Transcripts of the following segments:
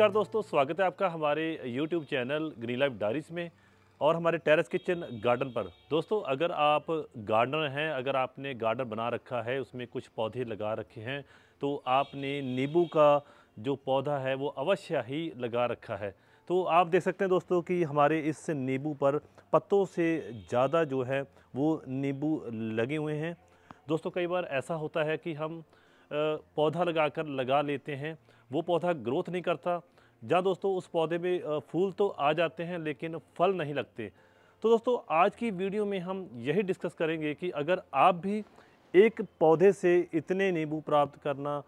नमस्कार दोस्तों स्वागत है आपका हमारे YouTube channel green life diaries में और हमारे टेरेस किचन गार्डन पर दोस्तों अगर आप गार्डनर हैं अगर आपने गार्डन बना रखा है उसमें कुछ पौधे लगा रखे हैं तो आपने नींबू का जो पौधा है वो अवश्य ही लगा रखा है तो आप देख सकते हैं दोस्तों कि हमारे इस नींबू पर पत्तों से ज़्यादा जो है वो नींबू लगे हुए हैं दोस्तों कई बार ऐसा होता है कि हम पौधा लगाकर लगा लेते हैं वो पौधा ग्रोथ नहीं करता जहाँ दोस्तों उस पौधे में फूल तो आ जाते हैं लेकिन फल नहीं लगते तो दोस्तों आज की वीडियो में हम यही डिस्कस करेंगे कि अगर आप भी एक पौधे से इतने नींबू प्राप्त करना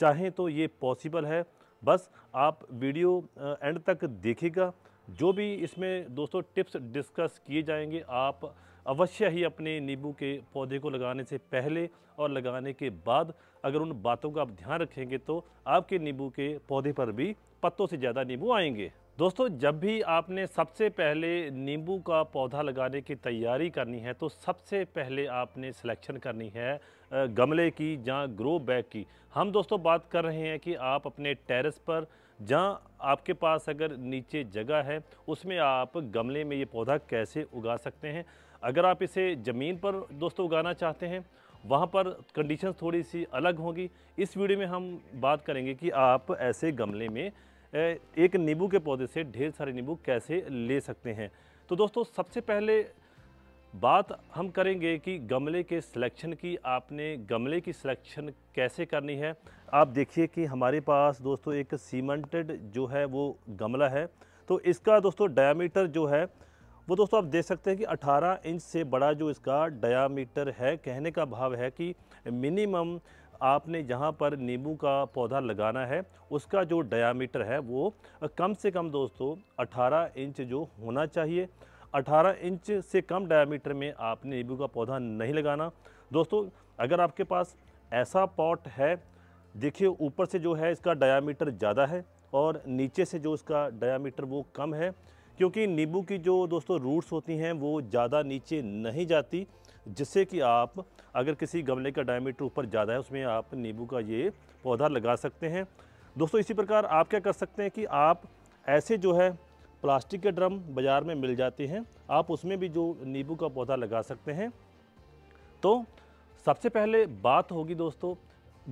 चाहें तो ये पॉसिबल है बस आप वीडियो एंड तक देखेगा जो भी इसमें दोस्तों टिप्स डिस्कस किए जाएंगे आप अवश्य ही अपने नींबू के पौधे को लगाने से पहले और लगाने के बाद अगर उन बातों का आप ध्यान रखेंगे तो आपके नींबू के पौधे पर भी पत्तों से ज़्यादा नींबू आएंगे दोस्तों जब भी आपने सबसे पहले नींबू का पौधा लगाने की तैयारी करनी है तो सबसे पहले आपने सिलेक्शन करनी है गमले की जहाँ ग्रो बैग की हम दोस्तों बात कर रहे हैं कि आप अपने टेरेस पर जहाँ आपके पास अगर नीचे जगह है उसमें आप गमले में ये पौधा कैसे उगा सकते हैं अगर आप इसे ज़मीन पर दोस्तों उगाना चाहते हैं वहाँ पर कंडीशंस थोड़ी सी अलग होंगी इस वीडियो में हम बात करेंगे कि आप ऐसे गमले में एक नींबू के पौधे से ढेर सारे नींबू कैसे ले सकते हैं तो दोस्तों सबसे पहले बात हम करेंगे कि गमले के सिलेक्शन की आपने गमले की सिलेक्शन कैसे करनी है आप देखिए कि हमारे पास दोस्तों एक सीमेंटेड जो है वो गमला है तो इसका दोस्तों डायमीटर जो है वो दोस्तों आप देख सकते हैं कि 18 इंच से बड़ा जो इसका डायामीटर है कहने का भाव है कि मिनिमम आपने जहाँ पर नींबू का पौधा लगाना है उसका जो डायामीटर है वो कम से कम दोस्तों 18 इंच जो होना चाहिए 18 इंच से कम डायामीटर में आपने नींबू का पौधा नहीं लगाना दोस्तों अगर आपके पास ऐसा पॉट है देखिए ऊपर से जो है इसका डायामीटर ज़्यादा है और नीचे से जो इसका डायामीटर वो कम है क्योंकि नींबू की जो दोस्तों रूट्स होती हैं वो ज़्यादा नीचे नहीं जाती जिससे कि आप अगर किसी गमले का डायमीटर ऊपर ज़्यादा है उसमें आप नींबू का ये पौधा लगा सकते हैं दोस्तों इसी प्रकार आप क्या कर सकते हैं कि आप ऐसे जो है प्लास्टिक के ड्रम बाज़ार में मिल जाते हैं आप उसमें भी जो नींबू का पौधा लगा सकते हैं तो सबसे पहले बात होगी दोस्तों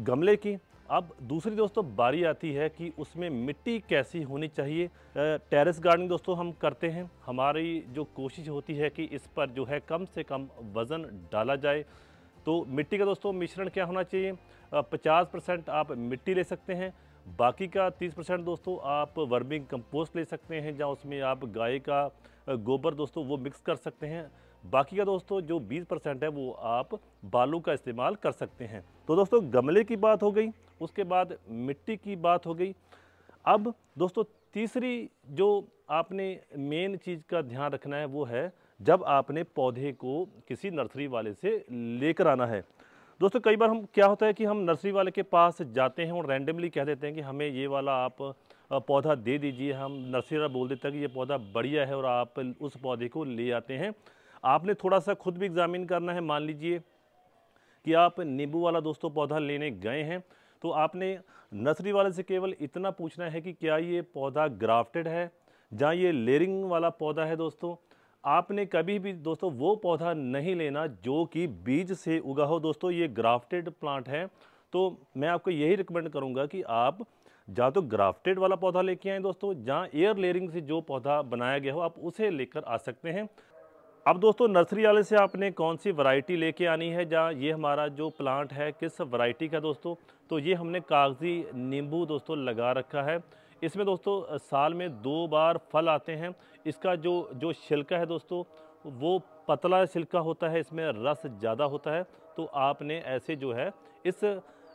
गमले की अब दूसरी दोस्तों बारी आती है कि उसमें मिट्टी कैसी होनी चाहिए टेरेस गार्डनिंग दोस्तों हम करते हैं हमारी जो कोशिश होती है कि इस पर जो है कम से कम वज़न डाला जाए तो मिट्टी का दोस्तों मिश्रण क्या होना चाहिए पचास परसेंट आप मिट्टी ले सकते हैं बाकी का तीस परसेंट दोस्तों आप वर्मिंग कंपोस्ट ले सकते हैं या उसमें आप गाय का गोबर दोस्तों वो मिक्स कर सकते हैं बाकी का दोस्तों जो बीस परसेंट है वो आप बालू का इस्तेमाल कर सकते हैं तो दोस्तों गमले की बात हो गई उसके बाद मिट्टी की बात हो गई अब दोस्तों तीसरी जो आपने मेन चीज़ का ध्यान रखना है वो है जब आपने पौधे को किसी नर्सरी वाले से लेकर आना है दोस्तों कई बार हम क्या होता है कि हम नर्सरी वाले के पास जाते हैं और रैंडमली कह देते हैं कि हमें ये वाला आप पौधा दे दीजिए हम नर्सरी वाला बोल देते हैं कि ये पौधा बढ़िया है और आप उस पौधे को ले आते हैं आपने थोड़ा सा खुद भी एग्ज़ामिन करना है मान लीजिए कि आप नींबू वाला दोस्तों पौधा लेने गए हैं तो आपने नर्सरी वाले से केवल इतना पूछना है कि क्या ये पौधा ग्राफ्टेड है जहाँ ये लेयरिंग वाला पौधा है दोस्तों आपने कभी भी दोस्तों वो पौधा नहीं लेना जो कि बीज से उगा हो दोस्तों ये ग्राफ्टेड प्लांट है तो मैं आपको यही रिकमेंड करूँगा कि आप जहाँ तो ग्राफ्टेड वाला पौधा लेके आएँ दोस्तों जहाँ एयर लेयरिंग से जो पौधा बनाया गया हो आप उसे लेकर आ सकते हैं अब दोस्तों नर्सरी वाले से आपने कौन सी वैरायटी लेके आनी है जहाँ ये हमारा जो प्लांट है किस वैरायटी का दोस्तों तो ये हमने कागज़ी नींबू दोस्तों लगा रखा है इसमें दोस्तों साल में दो बार फल आते हैं इसका जो जो छिलका है दोस्तों वो पतला छिलका होता है इसमें रस ज़्यादा होता है तो आपने ऐसे जो है इस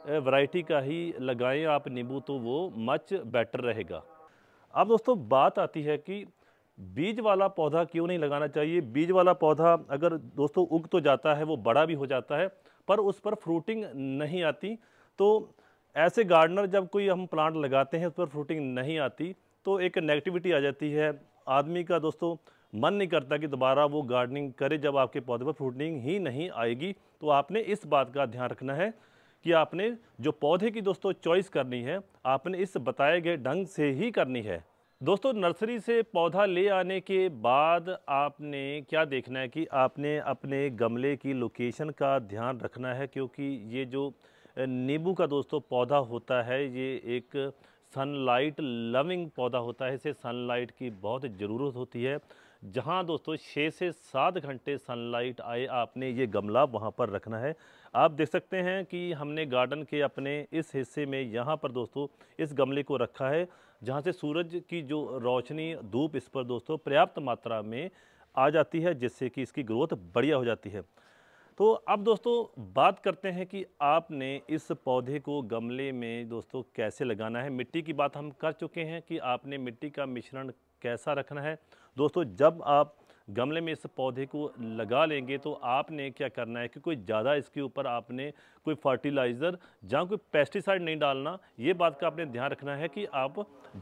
वैरायटी का ही लगाएं आप नींबू तो वो मच बेटर रहेगा अब दोस्तों बात आती है कि बीज वाला पौधा क्यों नहीं लगाना चाहिए बीज वाला पौधा अगर दोस्तों उग तो जाता है वो बड़ा भी हो जाता है पर उस पर फ्रूटिंग नहीं आती तो ऐसे गार्डनर जब कोई हम प्लांट लगाते हैं उस पर फ्रूटिंग नहीं आती तो एक नेगेटिविटी आ जाती है आदमी का दोस्तों मन नहीं करता कि दोबारा वो गार्डनिंग करे जब आपके पौधे पर फ्रूटिंग ही नहीं आएगी तो आपने इस बात का ध्यान रखना है कि आपने जो पौधे की दोस्तों चॉइस करनी है आपने इस बताए गए ढंग से ही करनी है दोस्तों नर्सरी से पौधा ले आने के बाद आपने क्या देखना है कि आपने अपने गमले की लोकेशन का ध्यान रखना है क्योंकि ये जो नींबू का दोस्तों पौधा होता है ये एक सनलाइट लविंग पौधा होता है इसे सनलाइट की बहुत ज़रूरत होती है जहां दोस्तों छः से सात घंटे सनलाइट आए आपने ये गमला वहां पर रखना है आप देख सकते हैं कि हमने गार्डन के अपने इस हिस्से में यहाँ पर दोस्तों इस गमले को रखा है जहाँ से सूरज की जो रोशनी धूप इस पर दोस्तों पर्याप्त मात्रा में आ जाती है जिससे कि इसकी ग्रोथ बढ़िया हो जाती है तो अब दोस्तों बात करते हैं कि आपने इस पौधे को गमले में दोस्तों कैसे लगाना है मिट्टी की बात हम कर चुके हैं कि आपने मिट्टी का मिश्रण कैसा रखना है दोस्तों जब आप गमले में इस पौधे को लगा लेंगे तो आपने क्या करना है कि कोई ज़्यादा इसके ऊपर आपने कोई फर्टिलाइज़र या कोई पेस्टिसाइड नहीं डालना ये बात का आपने ध्यान रखना है कि आप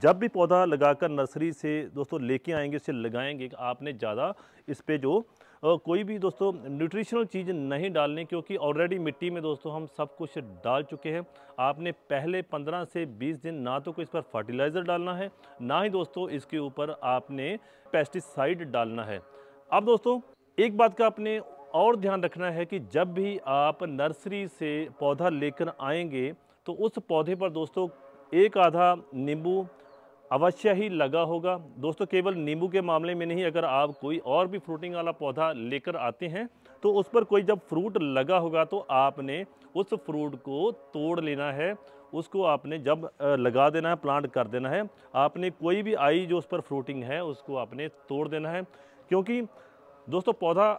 जब भी पौधा लगाकर नर्सरी से दोस्तों लेके आएंगे उसे लगाएंगे आपने ज़्यादा इस पर जो कोई भी दोस्तों न्यूट्रिशनल चीज़ नहीं डालनी क्योंकि ऑलरेडी मिट्टी में दोस्तों हम सब कुछ डाल चुके हैं आपने पहले पंद्रह से बीस दिन ना तो कोई इस पर फर्टिलाइज़र डालना है ना ही दोस्तों इसके ऊपर आपने पेस्टिसाइड डालना है अब दोस्तों एक बात का आपने और ध्यान रखना है कि जब भी आप नर्सरी से पौधा लेकर आएंगे तो उस पौधे पर दोस्तों एक आधा नींबू अवश्य ही लगा होगा दोस्तों केवल नींबू के मामले में नहीं अगर आप कोई और भी फ्रूटिंग वाला पौधा लेकर आते हैं तो उस पर कोई जब फ्रूट लगा होगा तो आपने उस फ्रूट को तोड़ लेना है उसको आपने जब लगा देना है प्लांट कर देना है आपने कोई भी आई जो उस पर फ्रूटिंग है उसको आपने तोड़ देना है क्योंकि दोस्तों पौधा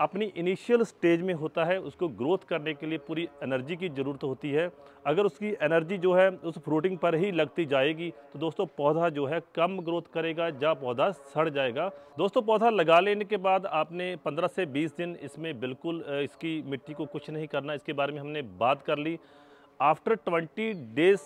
अपनी इनिशियल स्टेज में होता है उसको ग्रोथ करने के लिए पूरी एनर्जी की ज़रूरत होती है अगर उसकी एनर्जी जो है उस फ्रूटिंग पर ही लगती जाएगी तो दोस्तों पौधा जो है कम ग्रोथ करेगा या पौधा सड़ जाएगा दोस्तों पौधा लगा लेने के बाद आपने 15 से 20 दिन इसमें बिल्कुल इसकी मिट्टी को कुछ नहीं करना इसके बारे में हमने बात कर ली आफ्टर ट्वेंटी डेज़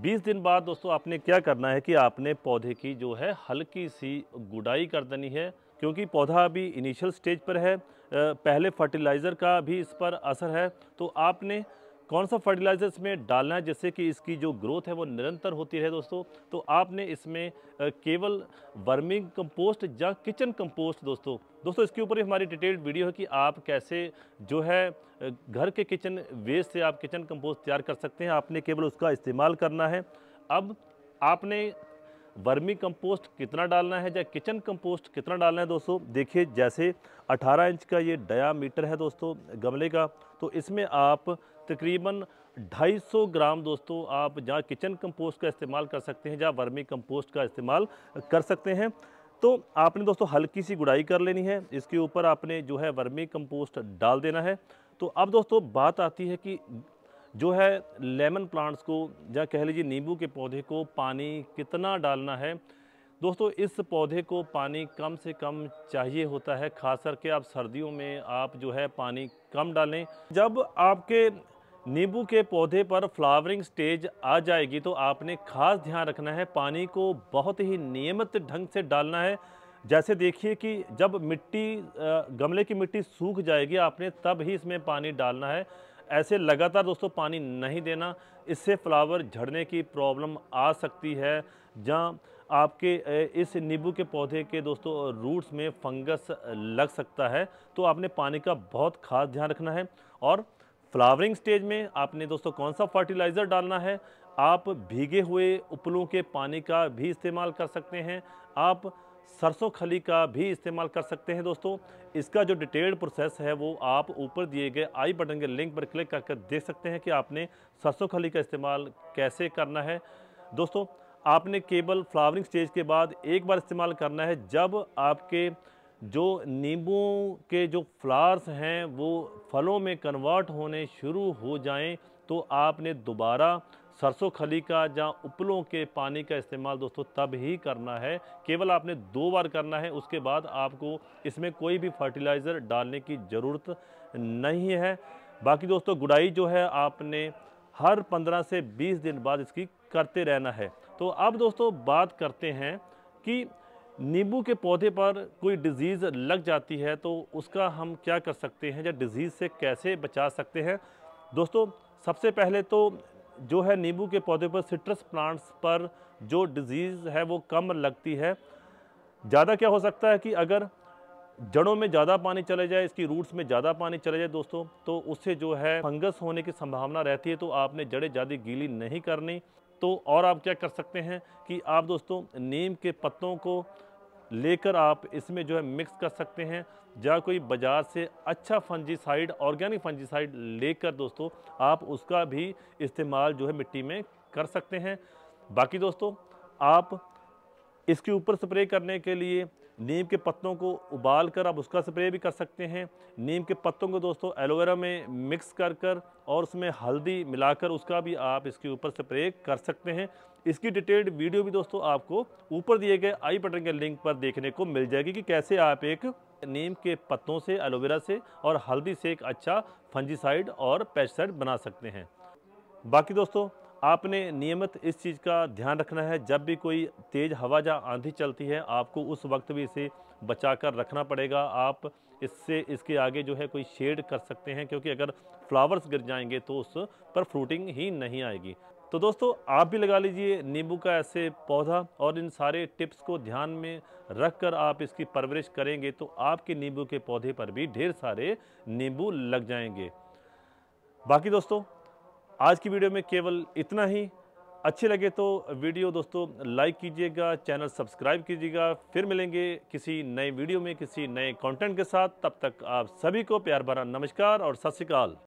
बीस दिन बाद दोस्तों आपने क्या करना है कि आपने पौधे की जो है हल्की सी गुडाई कर देनी है क्योंकि पौधा अभी इनिशियल स्टेज पर है पहले फर्टिलाइज़र का भी इस पर असर है तो आपने कौन सा फर्टिलाइज़र इसमें डालना है जिससे कि इसकी जो ग्रोथ है वो निरंतर होती रहे दोस्तों तो आपने इसमें केवल वर्मिंग कंपोस्ट या किचन कंपोस्ट दोस्तों दोस्तों इसके ऊपर ही हमारी डिटेल्ड वीडियो है कि आप कैसे जो है घर के किचन वेस्ट से आप किचन कंपोस्ट तैयार कर सकते हैं आपने केवल उसका इस्तेमाल करना है अब आपने वर्मी कंपोस्ट कितना डालना है या किचन कंपोस्ट कितना डालना है दोस्तों देखिए जैसे 18 इंच का ये डायामीटर है दोस्तों गमले का तो इसमें आप तकरीबन 250 ग्राम दोस्तों आप जहाँ किचन कंपोस्ट का इस्तेमाल कर सकते हैं या वर्मी कंपोस्ट का इस्तेमाल कर सकते हैं तो आपने दोस्तों हल्की सी गुड़ाई कर लेनी है इसके ऊपर आपने जो है वर्मी कम्पोस्ट डाल देना है तो अब दोस्तों बात आती है कि जो है लेमन प्लांट्स को या कह लीजिए नींबू के पौधे को पानी कितना डालना है दोस्तों इस पौधे को पानी कम से कम चाहिए होता है खास करके आप सर्दियों में आप जो है पानी कम डालें जब आपके नींबू के पौधे पर फ्लावरिंग स्टेज आ जाएगी तो आपने खास ध्यान रखना है पानी को बहुत ही नियमित ढंग से डालना है जैसे देखिए कि जब मिट्टी गमले की मिट्टी सूख जाएगी आपने तब ही इसमें पानी डालना है ऐसे लगातार दोस्तों पानी नहीं देना इससे फ्लावर झड़ने की प्रॉब्लम आ सकती है जहाँ आपके इस नींबू के पौधे के दोस्तों रूट्स में फंगस लग सकता है तो आपने पानी का बहुत खास ध्यान रखना है और फ्लावरिंग स्टेज में आपने दोस्तों कौन सा फर्टिलाइज़र डालना है आप भीगे हुए उपलों के पानी का भी इस्तेमाल कर सकते हैं आप सरसों खली का भी इस्तेमाल कर सकते हैं दोस्तों इसका जो डिटेल्ड प्रोसेस है वो आप ऊपर दिए गए आई बटन के लिंक पर क्लिक करके देख सकते हैं कि आपने सरसों खली का इस्तेमाल कैसे करना है दोस्तों आपने केवल फ्लावरिंग स्टेज के बाद एक बार इस्तेमाल करना है जब आपके जो नींबू के जो फ्लावर्स हैं वो फलों में कन्वर्ट होने शुरू हो जाएं तो आपने दोबारा सरसों खली का या उपलों के पानी का इस्तेमाल दोस्तों तब ही करना है केवल आपने दो बार करना है उसके बाद आपको इसमें कोई भी फर्टिलाइज़र डालने की ज़रूरत नहीं है बाकी दोस्तों गुड़ाई जो है आपने हर 15 से 20 दिन बाद इसकी करते रहना है तो अब दोस्तों बात करते हैं कि नींबू के पौधे पर कोई डिजीज़ लग जाती है तो उसका हम क्या कर सकते हैं या डिजीज़ से कैसे बचा सकते हैं दोस्तों सबसे पहले तो जो है नींबू के पौधे पर सिट्रस प्लांट्स पर जो डिजीज़ है वो कम लगती है ज़्यादा क्या हो सकता है कि अगर जड़ों में ज़्यादा पानी चले जाए इसकी रूट्स में ज़्यादा पानी चले जाए दोस्तों तो उससे जो है फंगस होने की संभावना रहती है तो आपने जड़ें ज़्यादा गीली नहीं करनी तो और आप क्या कर सकते हैं कि आप दोस्तों नीम के पत्तों को लेकर आप इसमें जो है मिक्स कर सकते हैं या कोई बाज़ार से अच्छा फंजीसाइड ऑर्गेनिक फंजीसाइड लेकर दोस्तों आप उसका भी इस्तेमाल जो है मिट्टी में कर सकते हैं बाकी दोस्तों आप इसके ऊपर स्प्रे करने के लिए नीम के पत्तों को उबाल कर आप उसका स्प्रे भी कर सकते हैं नीम के पत्तों को दोस्तों एलोवेरा में मिक्स कर कर और उसमें हल्दी मिलाकर उसका भी आप इसके ऊपर स्प्रे कर सकते हैं इसकी डिटेल्ड वीडियो भी दोस्तों आपको ऊपर दिए गए आई बटन के लिंक पर देखने को मिल जाएगी कि कैसे आप एक नीम के पत्तों से एलोवेरा से और हल्दी से एक अच्छा फंजीसाइड और पेस्टिसाइड बना सकते हैं बाकी दोस्तों आपने नियमित इस चीज़ का ध्यान रखना है जब भी कोई तेज़ हवा या आंधी चलती है आपको उस वक्त भी इसे बचा कर रखना पड़ेगा आप इससे इसके आगे जो है कोई शेड कर सकते हैं क्योंकि अगर फ्लावर्स गिर जाएंगे तो उस पर फ्रूटिंग ही नहीं आएगी तो दोस्तों आप भी लगा लीजिए नींबू का ऐसे पौधा और इन सारे टिप्स को ध्यान में रख कर आप इसकी परवरिश करेंगे तो आपके नींबू के पौधे पर भी ढेर सारे नींबू लग जाएंगे बाकी दोस्तों आज की वीडियो में केवल इतना ही अच्छे लगे तो वीडियो दोस्तों लाइक कीजिएगा चैनल सब्सक्राइब कीजिएगा फिर मिलेंगे किसी नए वीडियो में किसी नए कंटेंट के साथ तब तक आप सभी को प्यार भरा नमस्कार और सत श्रीकाल